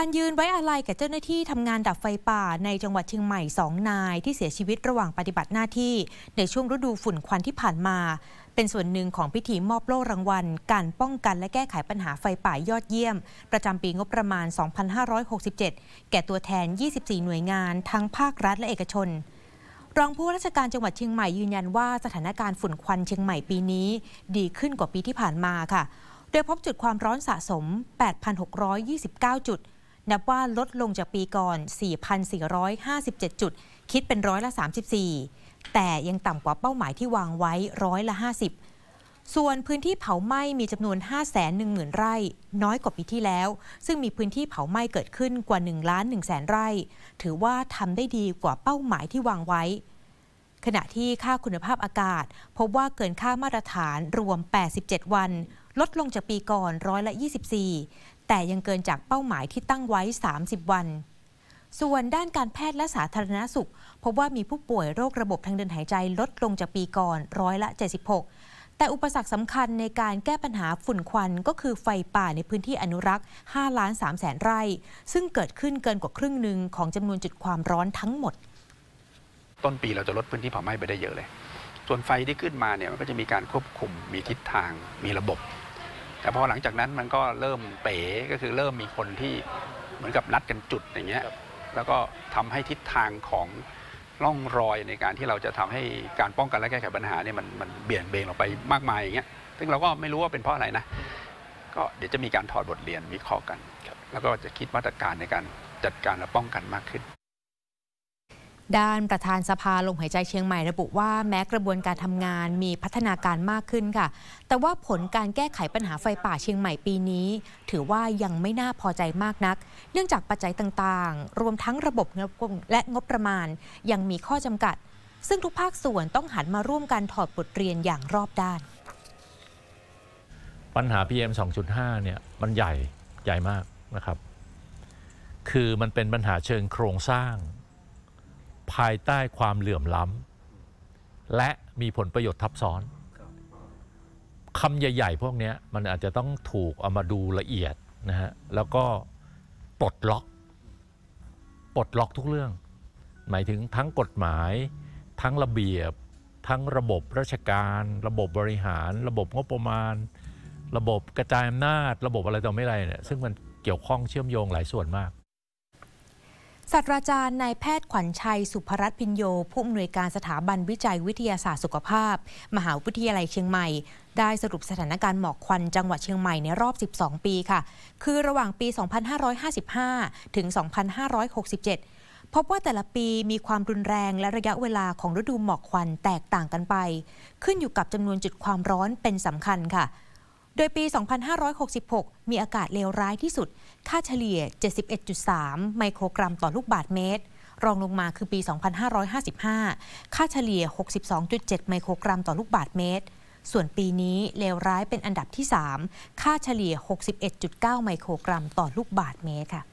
การยืนไว้อาลัยแก่เจ้าหน้าที่ทำงานดับไฟป่าในจังหวัดเชียงใหม่สองนาย ที่เสียชีวิตระหว่างปฏิบัติหน้าที่ ในช่วงฤดูฝุ่นควันที่ผ่านมา เป็นส่วนหนึ่งของพิธีมอบโล่รางวัลการป้องกันและแก้ไขปัญหาไฟป่ายอดเยี่ยม ประจำปีงบประมาณ 2567 แก่ตัวแทน 24 หน่วยงานทั้งภาครัฐและเอกชน รองผู้ราชการจังหวัดเชียงใหม่ยืนยัน ว่าสถานการณ์ฝุ่นควันเชียงใหม่ปีนี้ ดีขึ้นกว่าปีที่ผ่านมาค่ะ โดยพบจุดความร้อนสะสม8,629จุดนับว่าลดลงจากปีก่อน 4,457 จุด คิดเป็นร้อยละ 34 แต่ยังต่ำกว่าเป้าหมายที่วางไว้ ร้อยละ 50 ส่วนพื้นที่เผาไหม้มีจำนวน 510,000 ไร่ น้อยกว่าปีที่แล้ว ซึ่งมีพื้นที่เผาไหม้เกิดขึ้นกว่า1ล้าน1แสนไร่ ถือว่าทำได้ดีกว่าเป้าหมายที่วางไว้ ขณะที่ค่าคุณภาพอากาศพบว่าเกินค่ามาตรฐานรวม 87 วัน ลดลงจากปีก่อน ร้อยละ 24แต่ยังเกินจากเป้าหมายที่ตั้งไว้ 30 วัน ส่วนด้านการแพทย์และสาธารณสุข พบว่ามีผู้ป่วยโรคระบบทางเดินหายใจลดลงจากปีก่อนร้อยละ 76 แต่อุปสรรคสำคัญในการแก้ปัญหาฝุ่นควัน ก็คือไฟป่าในพื้นที่อนุรักษ์5ล้าน3แสนไร่ ซึ่งเกิดขึ้นเกินกว่าครึ่งหนึ่งของจำนวนจุดความร้อนทั้งหมด ต้นปีเราจะลดพื้นที่เผาไหม้ไปได้เยอะเลย ส่วนไฟที่ขึ้นมาเนี่ยมันก็จะมีการควบคุม มีทิศทาง มีระบบแต่พอหลังจากนั้นมันก็เริ่มเป๋ก็คือเริ่มมีคนที่เหมือนกับนัดกันจุดอย่างเงี้ยแล้วก็ทำให้ทิศทางของร่องรอยในการที่เราจะทำให้การป้องกันและแก้ไขปัญหาเนี่ยมันมันเบี่ยงเบนออกไปมากมายอย่างเงี้ยซึ่งเราก็ไม่รู้ว่าเป็นเพราะอะไรนะ ก็เดี๋ยวจะมีการถอดบทเรียนวิเคราะห์กันแล้วก็จะคิดมาตรการในการจัดการและป้องกันมากขึ้นด้านประธานสภาลมหายใจเชียงใหม่ระบุว่าแม้กระบวนการทำงานมีพัฒนาการมากขึ้นค่ะแต่ว่าผลการแก้ไขปัญหาไฟป่าเชียงใหม่ปีนี้ ถือว่ายังไม่น่าพอใจมากนัก เนื่องจากปัจจัยต่างๆ รวมทั้งระบบและงบประมาณยังมีข้อจำกัด ซึ่งทุกภาคส่วนต้องหันมาร่วมกันถอดบทเรียนอย่างรอบด้าน ปัญหา PM 2.5เนี่ยมันใหญ่ใหญ่มากนะครับ คือมันเป็นปัญหาเชิงโครงสร้างภายใต้ความเหลื่อมล้ำและมีผลประโยชน์ทับซ้อนคำใหญ่ๆ พวกนี้มันอาจจะต้องถูกเอามาดูละเอียดนะฮะแล้วก็ปลดล็อกปลดล็อกทุกเรื่อง หมายถึงทั้งกฎหมาย ทั้งระเบียบ ทั้งระบบราชการ ระบบบริหาร ระบบงบประมาณ ระบบกระจายอำนาจระบบอะไรต่อไม่ไรเนี่ยซึ่งมันเกี่ยวข้องเชื่อมโยงหลายส่วนมากศาสตราจารย์นายแพทย์ขวัญชัย สุภรัตน์พินโยผู้อำนวยการสถาบันวิจัยวิทยาศาสตร์สุขภาพ มหาวิทยาลัยเชียงใหม่ ได้สรุปสถานการณ์หมอกควัน จังหวัดเชียงใหม่ในรอบ 12 ปีค่ะ คือระหว่างปี 2555 ถึง 2567พบว่าแต่ละปีมีความรุนแรงและระยะเวลาของฤดูหมอกควันแตกต่างกันไป ขึ้นอยู่กับจำนวนจุดความร้อนเป็นสำคัญค่ะโดยปี 2566 มีอากาศเลวร้ายที่สุด ค่าเฉลี่ย 71.3 ไมโครกรัมต่อลูกบาทเมตร รองลงมาคือปี 2555 ค่าเฉลี่ย 62.7 ไมโครกรัมต่อลูกบาทเมตร ส่วนปีนี้เลวร้ายเป็นอันดับที่ 3 ค่าเฉลี่ย 61.9 ไมโครกรัมต่อลูกบาทเมตรค่ะ